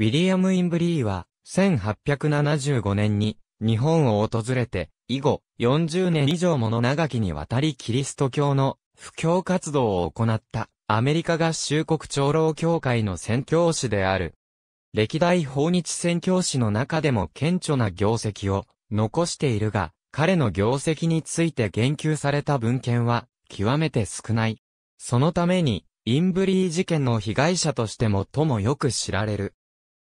ウィリアム・インブリーは、1875年に日本を訪れて、以後、40年以上もの長きにわたりキリスト教の布教活動を行ったアメリカ合衆国長老協会の宣教師である。歴代訪日宣教師の中でも顕著な業績を残しているが、彼の業績について言及された文献は極めて少ない。そのために、インブリー事件の被害者としてもともよく知られる。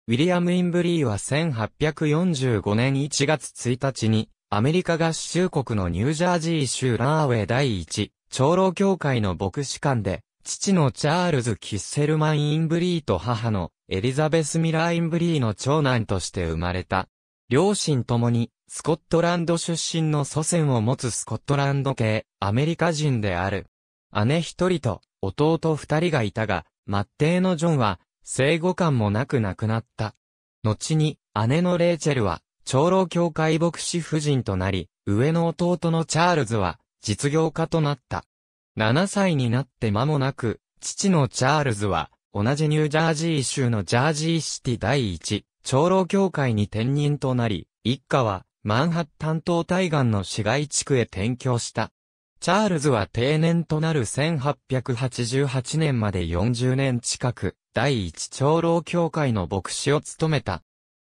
ウィリアム・インブリーは1845年1月1日に、アメリカ合衆国のニュージャージー州ラーウェイ第一、長老協会の牧師館で、父のチャールズ・キッセルマン・インブリーと母のエリザベス・ミラー・インブリーの長男として生まれた。両親ともに、スコットランド出身の祖先を持つスコットランド系、アメリカ人である。姉一人と、弟二人がいたが、末帝のジョンは、生後感もなく亡くなった。後に、姉のレイチェルは、長老教会牧師夫人となり、上の弟のチャールズは、実業家となった。7歳になって間もなく、父のチャールズは、同じニュージャージー州のジャージーシティ第一、長老教会に転任となり、一家は、マンハッタン島対岸の市街地区へ転居した。チャールズは定年となる1888年まで40年近く、第一長老教会の牧師を務めた。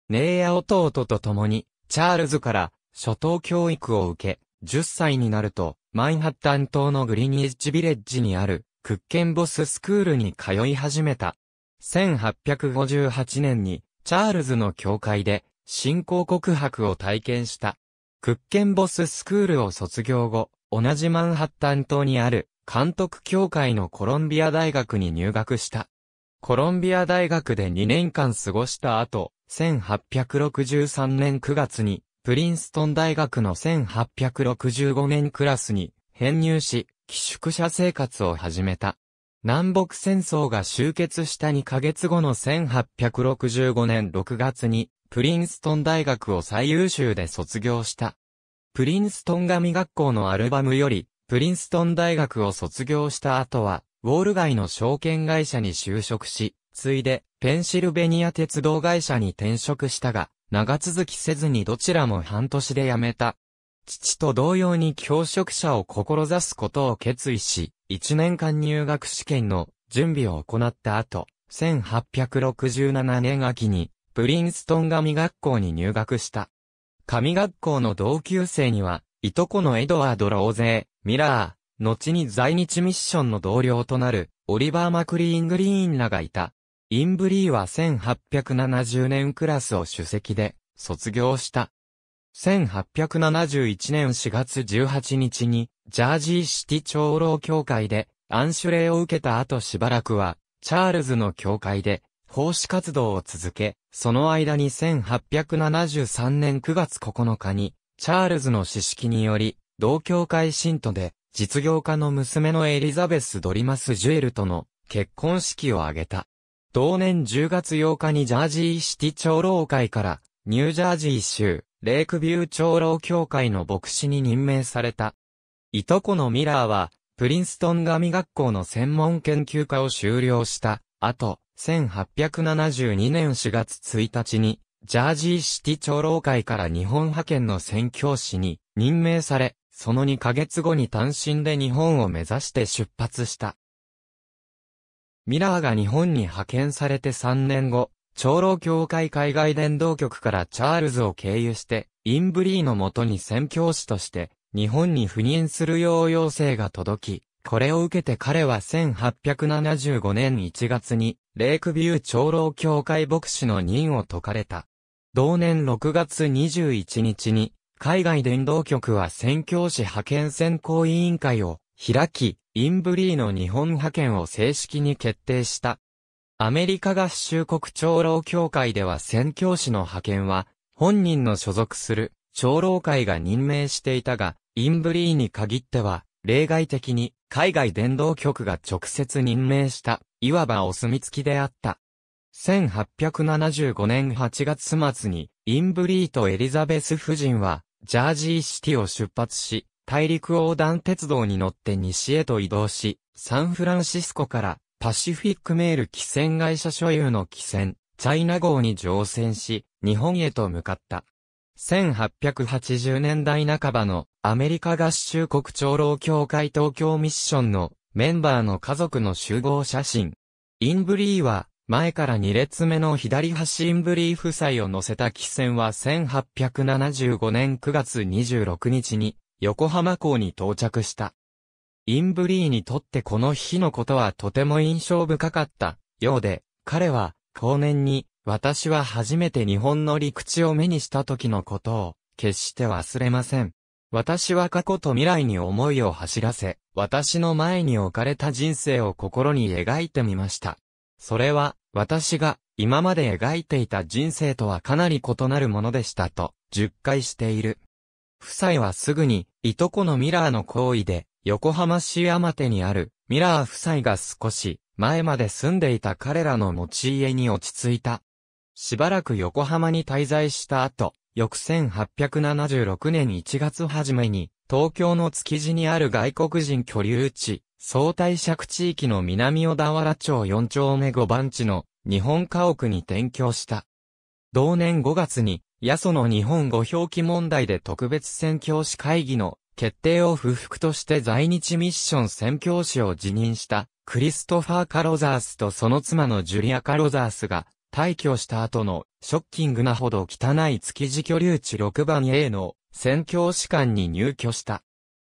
ネイ弟と共に、チャールズから初等教育を受け、10歳になると、マンハッタン島のグリニッジビレッジにある、クッケンボススクールに通い始めた。1858年に、チャールズの教会で、信仰告白を体験した。クッケンボススクールを卒業後、同じマンハッタン島にある、監督協会のコロンビア大学に入学した。コロンビア大学で2年間過ごした後、1863年9月に、プリンストン大学の1865年クラスに編入し、寄宿舎生活を始めた。南北戦争が終結した2ヶ月後の1865年6月に、プリンストン大学を最優秀で卒業した。プリンストン神学校のアルバムより、プリンストン大学を卒業した後は、ウォール街の証券会社に就職し、ついで、ペンシルベニア鉄道会社に転職したが、長続きせずにどちらも半年で辞めた。父と同様に教職者を志すことを決意し、1年間入学試験の準備を行った後、1867年秋に、プリンストン神学校に入学した。神学校の同級生には、いとこのエドワード・ローゼー、ミラー、後に在日ミッションの同僚となる、オリバー・マクリーン・グリーンらがいた。インブリーは1870年クラスを主席で、卒業した。1871年4月18日に、ジャージーシティ長老協会で、暗種令を受けた後しばらくは、チャールズの協会で、奉仕活動を続け、その間に1873年9月9日に、チャールズの指式により、同教会信徒で、実業家の娘のエリザベス・ドリマス・ジュエルとの結婚式を挙げた。同年10月8日にジャージーシティ長老会からニュージャージー州レイクビュー長老協会の牧師に任命された。いとこのミラーはプリンストン神学校の専門研究科を修了した後、1872年4月1日にジャージーシティ長老会から日本派遣の宣教師に任命され、その2ヶ月後に単身で日本を目指して出発した。ミラーが日本に派遣されて3年後、長老協会海外伝道局からチャールズを経由して、インブリーのもとに宣教師として、日本に赴任するよう要請が届き、これを受けて彼は1875年1月に、レイクビュー長老協会牧師の任を解かれた。同年6月21日に、海外伝道局は宣教師派遣選考委員会を開き、インブリーの日本派遣を正式に決定した。アメリカ合衆国長老協会では宣教師の派遣は、本人の所属する長老会が任命していたが、インブリーに限っては、例外的に海外伝道局が直接任命した、いわばお墨付きであった。1875年8月末に、インブリーとエリザベス夫人は、ジャージーシティを出発し、大陸横断鉄道に乗って西へと移動し、サンフランシスコからパシフィックメール汽船会社所有の汽船、チャイナ号に乗船し、日本へと向かった。1880年代半ばのアメリカ合衆国長老協会東京ミッションのメンバーの家族の集合写真。インブリーは前から2列目の左端インブリー夫妻を乗せた機船は1875年9月26日に横浜港に到着した。インブリーにとってこの日のことはとても印象深かったようで、彼は後年に私は初めて日本の陸地を目にした時のことを決して忘れません。私は過去と未来に思いを走らせ、私の前に置かれた人生を心に描いてみました。それは、私が、今まで描いていた人生とはかなり異なるものでしたと、十回している。夫妻はすぐに、いとこのミラーの行為で、横浜市山手にある、ミラー夫妻が少し、前まで住んでいた彼らの持ち家に落ち着いた。しばらく横浜に滞在した後、翌1876年1月初めに、東京の築地にある外国人居留地、総貸借地域の南小田原町4丁目5番地の日本家屋に転居した。同年5月に、八祖の日本語表記問題で特別宣教師会議の決定を不服として在日ミッション宣教師を辞任したクリストファー・カロザースとその妻のジュリア・カロザースが退去した後のショッキングなほど汚い築地居留地6番 A の宣教師館に入居した。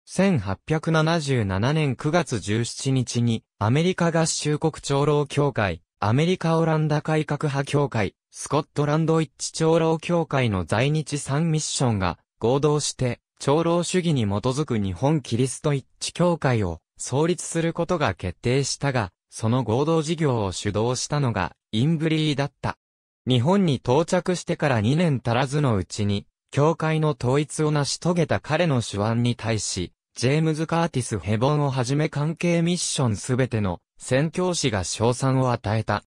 1877年9月17日に、アメリカ合衆国長老協会、アメリカオランダ改革派協会、スコットランド一致長老協会の在日3ミッションが、合同して、長老主義に基づく日本キリスト一致協会を創立することが決定したが、その合同事業を主導したのが、インブリーだった。日本に到着してから2年足らずのうちに、教会の統一を成し遂げた彼の手腕に対し、ジェームズ・カーティス・ヘボンをはじめ関係ミッションすべての宣教師が賞賛を与えた。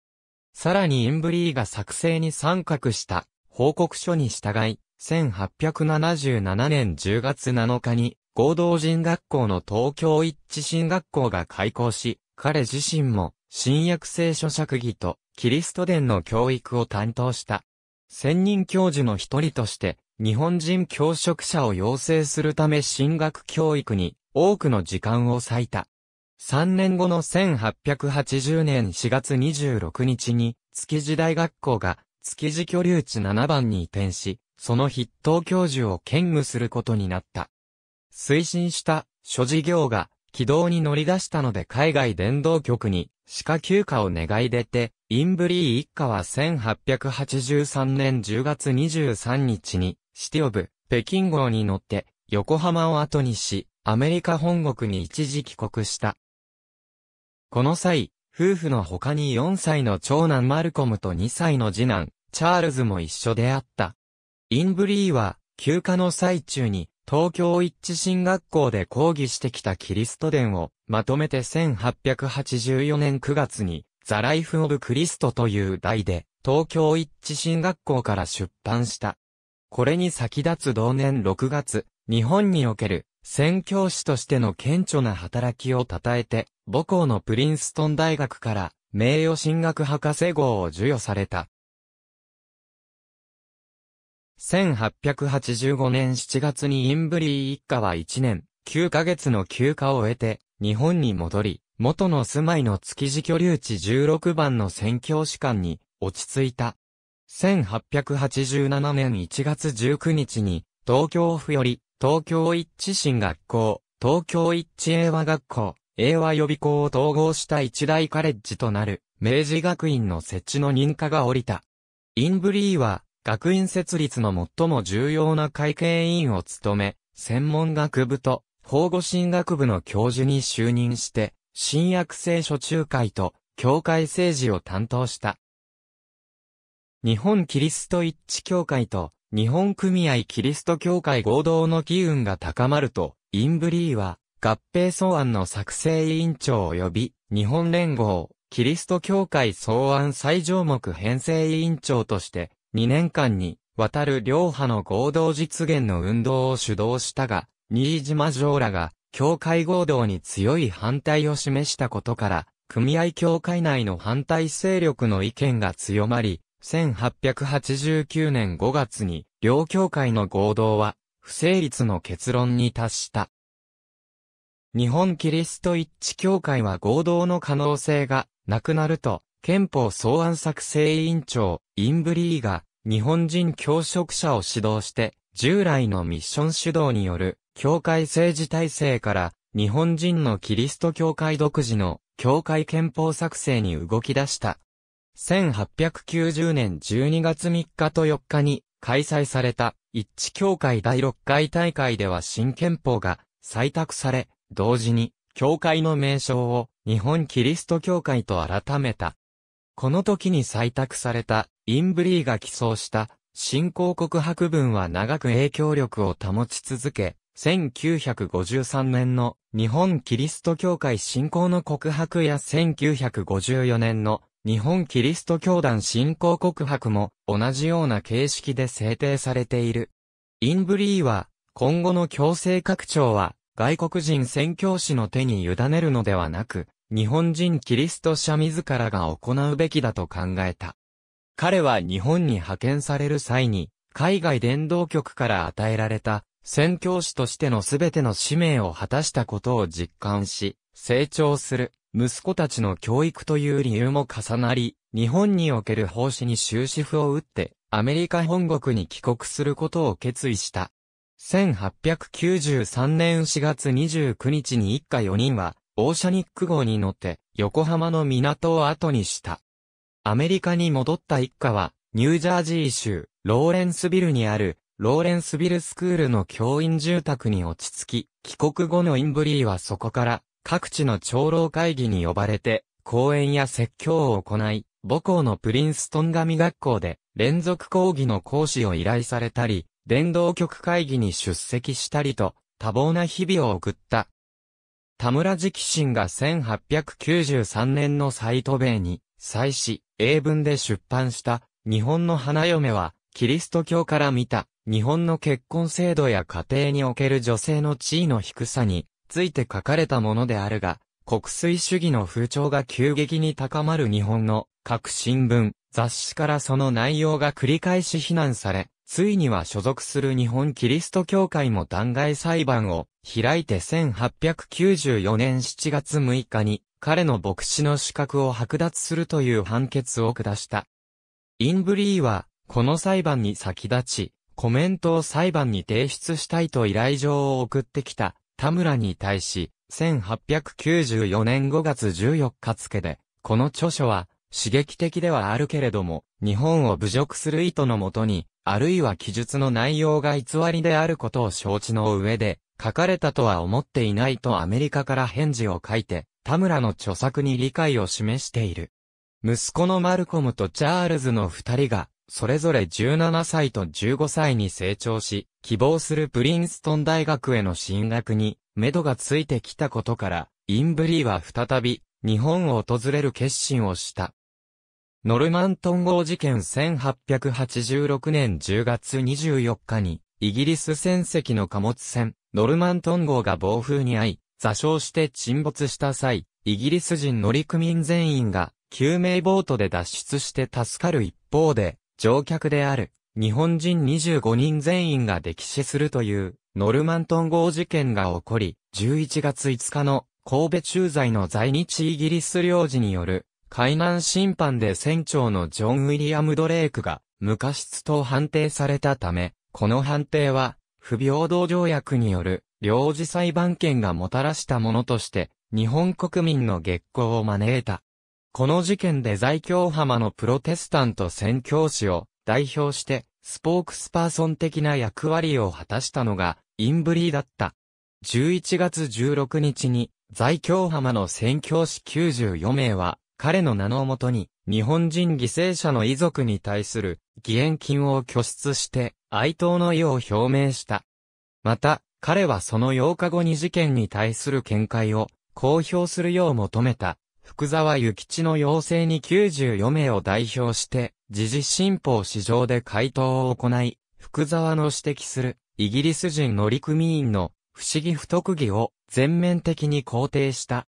さらにインブリーが作成に参画した報告書に従い、1877年10月7日に合同人学校の東京一致新学校が開校し、彼自身も新約聖書釈義とキリスト伝の教育を担当した。専任教授の一人として日本人教職者を養成するため進学教育に多くの時間を割いた。3年後の1880年4月26日に、築地大学校が築地居留地7番に移転し、その筆頭教授を兼務することになった。推進した諸事業が軌道に乗り出したので海外伝道局に歯科休暇を願い出て、インブリー一家は1883年10月23日にシティオブ、北京号に乗って、横浜を後にし、アメリカ本国に一時帰国した。この際、夫婦の他に4歳の長男マルコムと2歳の次男、チャールズも一緒であった。インブリーは、休暇の最中に、東京一致進学校で講義してきたキリスト伝を、まとめて1884年9月に、ザ・ライフ・オブ・クリストという題で、東京一致進学校から出版した。これに先立つ同年6月、日本における宣教師としての顕著な働きを称えて、母校のプリンストン大学から名誉進学博士号を授与された。1885年7月にインブリー一家は1年、9ヶ月の休暇を得て、日本に戻り、元の住まいの築地居留地16番の宣教師館に落ち着いた。1887年1月19日に、東京府より、東京一致新学校、東京一致英和学校、英和予備校を統合した一大カレッジとなる、明治学院の設置の認可が下りた。インブリーは、学院設立の最も重要な会計委員を務め、専門学部と、法護神学部の教授に就任して、新約聖書中会と、教会政治を担当した。日本キリスト一致協会と日本組合キリスト協会合同の機運が高まると、インブリーは合併草案の作成委員長及び日本連合キリスト教会草案最上目編成委員長として、2年間に、渡る両派の合同実現の運動を主導したが、新島城らが、教会合同に強い反対を示したことから、組合協会内の反対勢力の意見が強まり、1889年5月に、両協会の合同は、不成立の結論に達した。日本キリスト一致協会は合同の可能性がなくなると、憲法草案作成委員長、インブリーが、日本人教職者を指導して、従来のミッション主導による、教会政治体制から、日本人のキリスト教会独自の、教会憲法作成に動き出した。1890年12月3日と4日に開催された一致協会第6回大会では新憲法が採択され、同時に教会の名称を日本キリスト教会と改めた。この時に採択されたインブリーが寄贈した新興国博文は長く影響力を保ち続け、1953年の日本キリスト教会信仰の告白や1954年の日本キリスト教団信仰告白も同じような形式で制定されている。インブリーは、今後の強制拡張は、外国人宣教師の手に委ねるのではなく、日本人キリスト者自らが行うべきだと考えた。彼は日本に派遣される際に、海外伝道局から与えられた、宣教師としての全ての使命を果たしたことを実感し、成長する息子たちの教育という理由も重なり、日本における奉仕に終止符を打って、アメリカ本国に帰国することを決意した。1893年4月29日に一家4人は、オーシャニック号に乗って、横浜の港を後にした。アメリカに戻った一家は、ニュージャージー州、ローレンスビルにある、ローレンスビルスクールの教員住宅に落ち着き、帰国後のインブリーはそこから、各地の長老会議に呼ばれて、講演や説教を行い、母校のプリンストン神学校で連続講義の講師を依頼されたり、伝道局会議に出席したりと、多忙な日々を送った。田村直信が1893年のサイト米に、祭祀、英文で出版した、日本の花嫁は、キリスト教から見た、日本の結婚制度や家庭における女性の地位の低さに、ついて書かれたものであるが、国粋主義の風潮が急激に高まる日本の各新聞、雑誌からその内容が繰り返し非難され、ついには所属する日本キリスト教会も弾劾裁判を開いて1894年7月6日に彼の牧師の資格を剥奪するという判決を下した。インブリーは、この裁判に先立ち、コメントを裁判に提出したいと依頼状を送ってきた田村に対し、1894年5月14日付で、この著書は、刺激的ではあるけれども、日本を侮辱する意図のもとに、あるいは記述の内容が偽りであることを承知の上で、書かれたとは思っていないとアメリカから返事を書いて、田村の著作に理解を示している。息子のマルコムとチャールズの二人が、それぞれ17歳と15歳に成長し、希望するプリンストン大学への進学に、目処がついてきたことから、インブリーは再び、日本を訪れる決心をした。ノルマントン号事件1886年10月24日に、イギリス船籍の貨物船、ノルマントン号が暴風に遭い、座礁して沈没した際、イギリス人乗組員全員が救命ボートで脱出して助かる一方で、乗客である、日本人25人全員が溺死するという、ノルマントン号事件が起こり、11月5日の神戸駐在の在日イギリス領事による海難審判で船長のジョン・ウィリアム・ドレークが無過失と判定されたため、この判定は不平等条約による領事裁判権がもたらしたものとして日本国民の月光を招いた。この事件で在京浜のプロテスタント宣教師を代表して、スポークスパーソン的な役割を果たしたのが、インブリーだった。11月16日に、在京浜の宣教師94名は、彼の名のもとに、日本人犠牲者の遺族に対する義援金を拠出して哀悼の意を表明した。また、彼はその8日後に事件に対する見解を公表するよう求めた。福沢諭吉の要請に94名を代表して、時事新報市場で回答を行い、福沢の指摘する、イギリス人乗組員の不思議不特技を全面的に肯定した。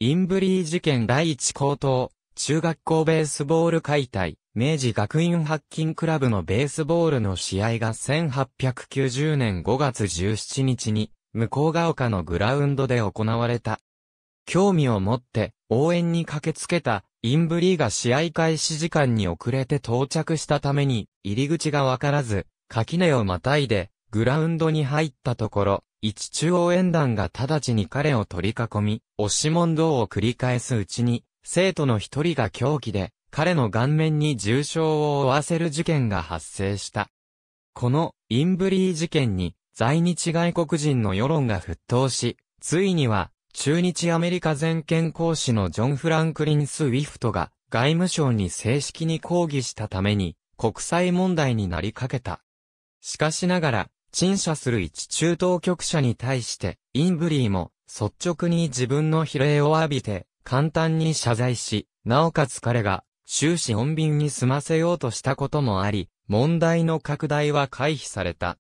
インブリー事件第一高等、中学校ベースボール解体、明治学院発金クラブのベースボールの試合が1890年5月17日に、向ヶ丘のグラウンドで行われた。興味を持って応援に駆けつけたインブリーが試合開始時間に遅れて到着したために入り口がわからず垣根をまたいでグラウンドに入ったところ、一中応援団が直ちに彼を取り囲み、押し問答を繰り返すうちに、生徒の一人が狂気で、彼の顔面に重傷を負わせる事件が発生した。この、インブリー事件に、在日外国人の世論が沸騰し、ついには、中日アメリカ全権公使のジョン・フランクリン・スウィフトが外務省に正式に抗議したために国際問題になりかけた。しかしながら、陳謝する一中当局者に対して、インブリーも率直に自分の比例を浴びて、簡単に謝罪し、なおかつ彼が終始穏便に済ませようとしたこともあり、問題の拡大は回避された。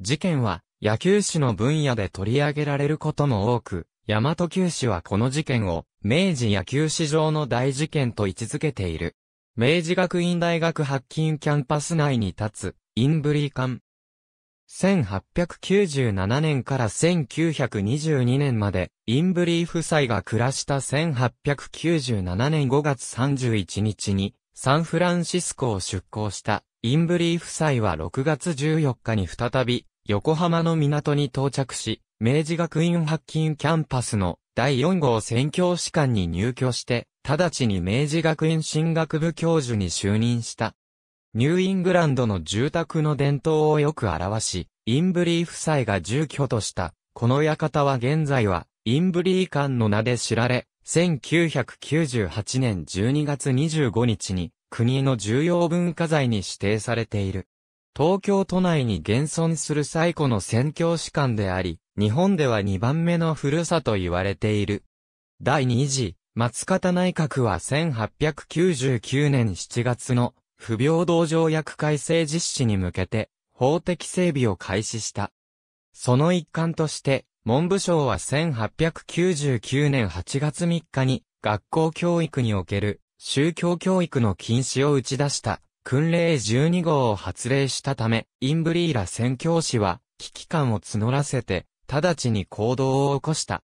事件は野球史の分野で取り上げられることも多く、大和九市はこの事件を、明治野球史上の大事件と位置づけている。明治学院大学白金キャンパス内に立つ、インブリー館。1897年から1922年まで、インブリー夫妻が暮らした1897年5月31日に、サンフランシスコを出港したインブリー夫妻は6月14日に再び横浜の港に到着し、明治学院発金キャンパスの第4号宣教師官に入居して、直ちに明治学院進学部教授に就任した。ニューイングランドの住宅の伝統をよく表し、インブリー夫妻が住居とした、この館は現在は、インブリー館の名で知られ、1998年12月25日に、国の重要文化財に指定されている。東京都内に現存する最古の宣教師官であり、日本では2番目の古さと言われている。第2次、松方内閣は1899年7月の不平等条約改正実施に向けて法的整備を開始した。その一環として、文部省は1899年8月3日に学校教育における宗教教育の禁止を打ち出した訓令12号を発令したため、インブリーラ宣教師は危機感を募らせて直ちに行動を起こした。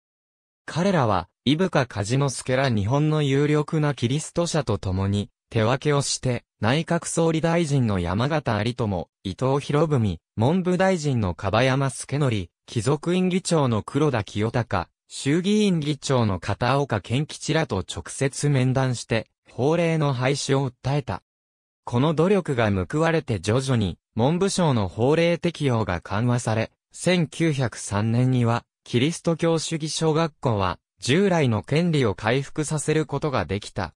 彼らは、伊深ノ之助ら日本の有力なキリスト者と共に、手分けをして、内閣総理大臣の山形有友、伊藤博文、文部大臣の樺山助則、貴族院議長の黒田清隆、衆議院議長の片岡健吉らと直接面談して、法令の廃止を訴えた。この努力が報われて徐々に、文部省の法令適用が緩和され、1903年には、キリスト教主義小学校は、従来の権利を回復させることができた。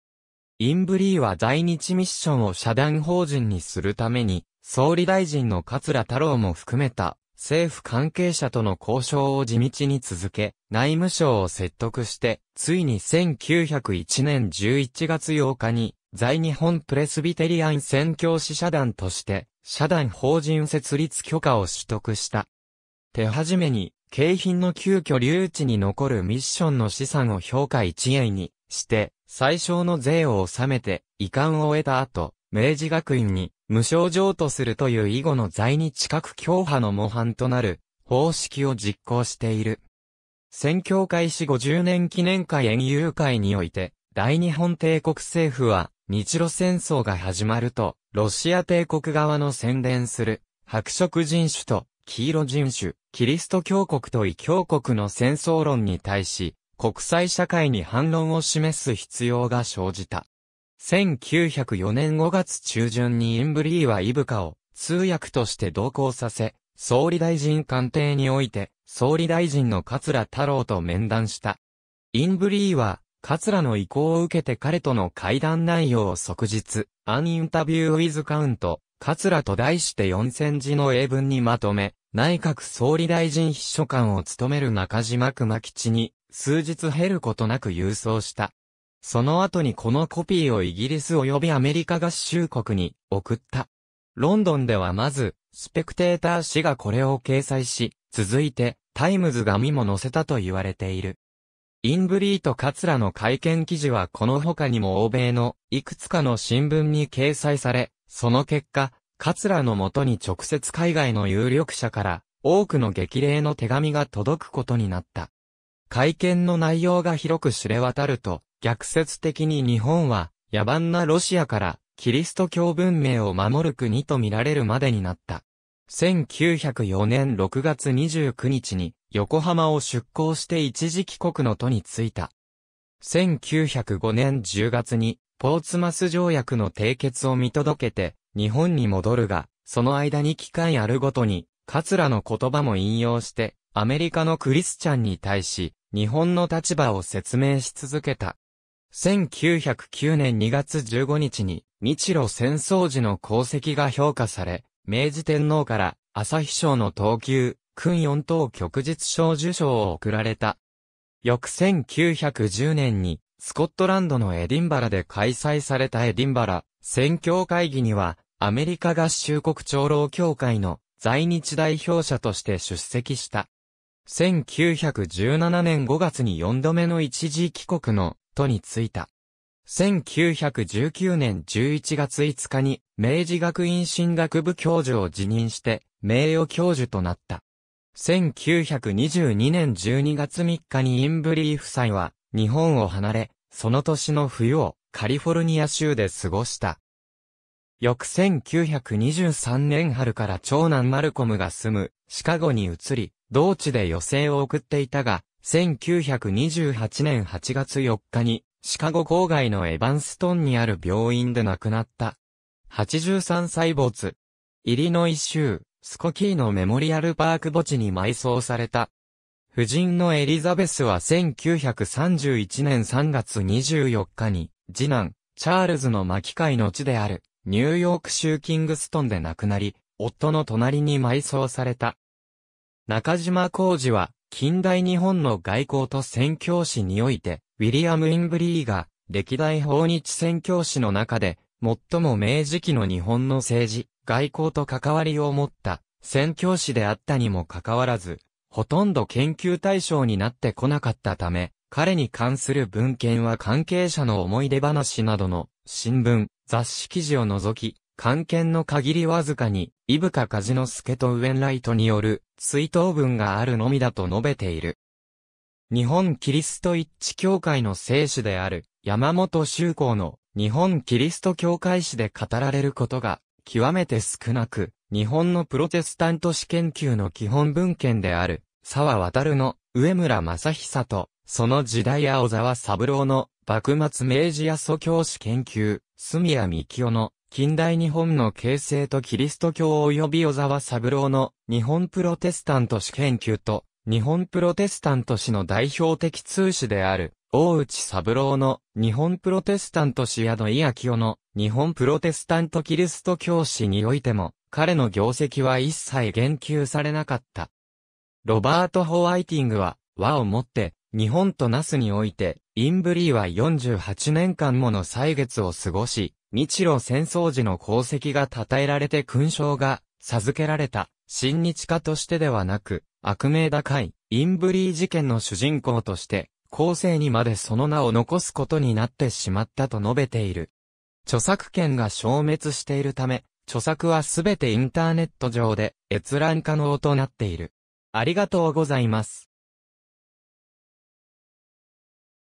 インブリーは在日ミッションを社団法人にするために、総理大臣の桂太郎も含めた、政府関係者との交渉を地道に続け、内務省を説得して、ついに1901年11月8日に、在日本プレスビテリアン宣教師社団として、社団法人設立許可を取得した。手始めに、景品の急遽留置に残るミッションの資産を評価1円にして、最小の税を納めて、遺憾を得た後、明治学院に無償譲渡するという以後の在日核強派の模範となる方式を実行している。宣教開始50年記念会演遊会において、大日本帝国政府は、日露戦争が始まると、ロシア帝国側の宣伝する、白色人種と、黄色人種、キリスト教国と異教国の戦争論に対し、国際社会に反論を示す必要が生じた。1904年5月中旬にインブリーはイブカを通訳として同行させ、総理大臣官邸において、総理大臣の桂太郎と面談した。インブリーは、桂の意向を受けて彼との会談内容を即日、アンインタビューウィズカウント、桂と題して四千字の英文にまとめ、内閣総理大臣秘書官を務める中島熊吉に、数日減ることなく郵送した。その後にこのコピーをイギリス及びアメリカ合衆国に送った。ロンドンではまず、スペクテーター氏がこれを掲載し、続いて、タイムズ紙も載せたと言われている。インブリーとカツラの会見記事はこの他にも欧米のいくつかの新聞に掲載され、その結果、桂のもとに直接海外の有力者から多くの激励の手紙が届くことになった。会見の内容が広く知れ渡ると、逆説的に日本は野蛮なロシアからキリスト教文明を守る国と見られるまでになった。1904年6月29日に横浜を出港して一時帰国の都に着いた。1905年10月にポーツマス条約の締結を見届けて、日本に戻るが、その間に機会あるごとに、カツラの言葉も引用して、アメリカのクリスチャンに対し、日本の立場を説明し続けた。1909年2月15日に、日露戦争時の功績が評価され、明治天皇から朝日賞の等級、訓四等旭日賞受賞を贈られた。翌1910年にスコットランドのエディンバラで開催されたエディンバラ選挙会議には、アメリカ合衆国長老協会の在日代表者として出席した。1917年5月に4度目の一時帰国の都に着いた。1919年11月5日に明治学院進学部教授を辞任して名誉教授となった。1922年12月3日にインブリー夫妻は日本を離れ、その年の冬をカリフォルニア州で過ごした。翌1923年春から長男マルコムが住むシカゴに移り、同地で余生を送っていたが、1928年8月4日にシカゴ郊外のエヴァンストンにある病院で亡くなった。83歳没。イリノイ州、スコキーのメモリアルパーク墓地に埋葬された。夫人のエリザベスは1931年3月24日に、次男、チャールズの巻会の地である、ニューヨーク州キングストンで亡くなり、夫の隣に埋葬された。中島浩二は、近代日本の外交と宣教師において、ウィリアム・インブリーが、歴代訪日宣教師の中で、最も明治期の日本の政治、外交と関わりを持った、宣教師であったにもかかわらず、ほとんど研究対象になってこなかったため、彼に関する文献は関係者の思い出話などの新聞、雑誌記事を除き、関係の限りわずかに、伊深ノス助とウェンライトによる追悼文があるのみだと述べている。日本キリスト一致協会の聖子である山本修行の日本キリスト教会史で語られることが極めて少なく、日本のプロテスタント史研究の基本文献である沢渡の上村正久と、その時代や小沢三郎の幕末明治や祖教師研究、住谷幹夫の近代日本の形成とキリスト教及び小沢三郎の日本プロテスタント史研究と、日本プロテスタント史の代表的通史である、大内三郎の日本プロテスタント史や土井明夫の日本プロテスタントキリスト教師においても、彼の業績は一切言及されなかった。ロバート・ホワイティングは、和をもって、日本とナスにおいて、インブリーは48年間もの歳月を過ごし、日露戦争時の功績が称えられて勲章が授けられた、親日家としてではなく、悪名高い、インブリー事件の主人公として、後世にまでその名を残すことになってしまったと述べている。著作権が消滅しているため、著作はすべてインターネット上で閲覧可能となっている。ありがとうございます。